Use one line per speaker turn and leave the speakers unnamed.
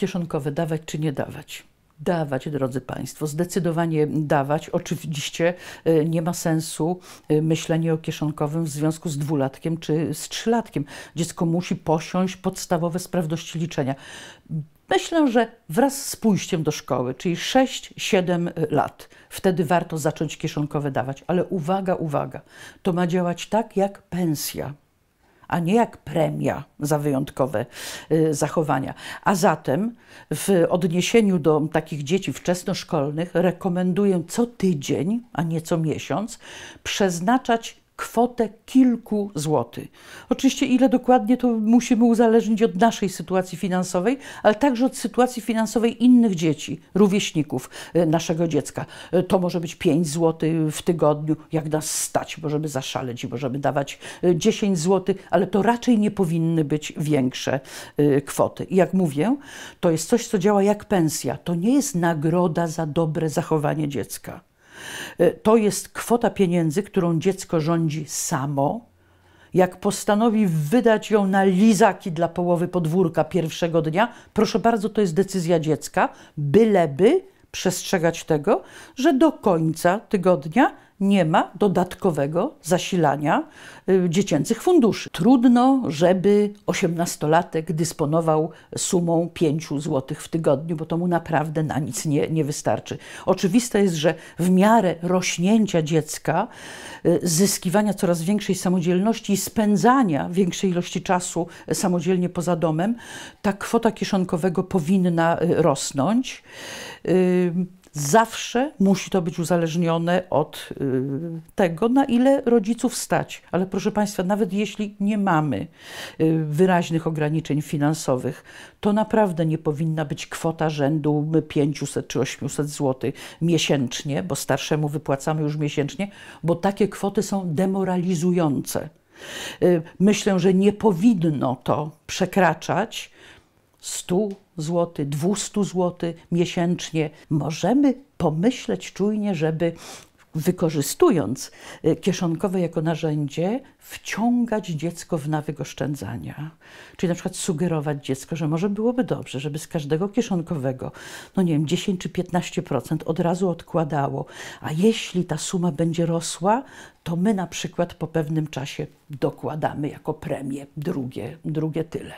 kieszonkowe dawać czy nie dawać. Dawać, drodzy Państwo, zdecydowanie dawać. Oczywiście e, nie ma sensu e, myślenie o kieszonkowym w związku z dwulatkiem czy z trzylatkiem. Dziecko musi posiąść podstawowe sprawności liczenia. Myślę, że wraz z pójściem do szkoły, czyli 6-7 e, lat, wtedy warto zacząć kieszonkowe dawać. Ale uwaga, uwaga, to ma działać tak jak pensja a nie jak premia za wyjątkowe y, zachowania. A zatem w odniesieniu do takich dzieci wczesnoszkolnych rekomenduję co tydzień, a nie co miesiąc, przeznaczać kwotę kilku złotych. Oczywiście ile dokładnie to musimy uzależnić od naszej sytuacji finansowej, ale także od sytuacji finansowej innych dzieci, rówieśników e, naszego dziecka. E, to może być 5 zł w tygodniu, jak nas stać, możemy zaszaleć i możemy dawać 10 e, zł, ale to raczej nie powinny być większe kwoty. I jak mówię, to jest coś, co działa jak pensja. To nie jest nagroda za dobre zachowanie dziecka. Y, to jest kwota pieniędzy, którą dziecko rządzi samo, jak postanowi wydać ją na lizaki dla połowy podwórka pierwszego dnia, proszę bardzo, to jest decyzja dziecka, byleby przestrzegać tego, że do końca tygodnia nie ma dodatkowego zasilania y, dziecięcych funduszy. Trudno, żeby osiemnastolatek dysponował sumą 5 zł w tygodniu, bo to mu naprawdę na nic nie, nie wystarczy. Oczywiste jest, że w miarę rośnięcia dziecka, y, zyskiwania coraz większej samodzielności i spędzania większej ilości czasu y, samodzielnie poza domem, ta kwota kieszonkowego powinna rosnąć. Zawsze musi to być uzależnione od y, tego, na ile rodziców stać. Ale proszę Państwa, nawet jeśli nie mamy y, wyraźnych ograniczeń finansowych, to naprawdę nie powinna być kwota rzędu 500 czy 800 zł miesięcznie, bo starszemu wypłacamy już miesięcznie, bo takie kwoty są demoralizujące. Y, myślę, że nie powinno to przekraczać 100 zł, 200 zł miesięcznie. Możemy pomyśleć czujnie, żeby wykorzystując y, kieszonkowe jako narzędzie, wciągać dziecko w nawyk oszczędzania. Czyli na przykład sugerować dziecko, że może byłoby dobrze, żeby z każdego kieszonkowego, no nie wiem, 10 czy 15% od razu odkładało. A jeśli ta suma będzie rosła, to my na przykład po pewnym czasie dokładamy jako premię drugie, drugie tyle.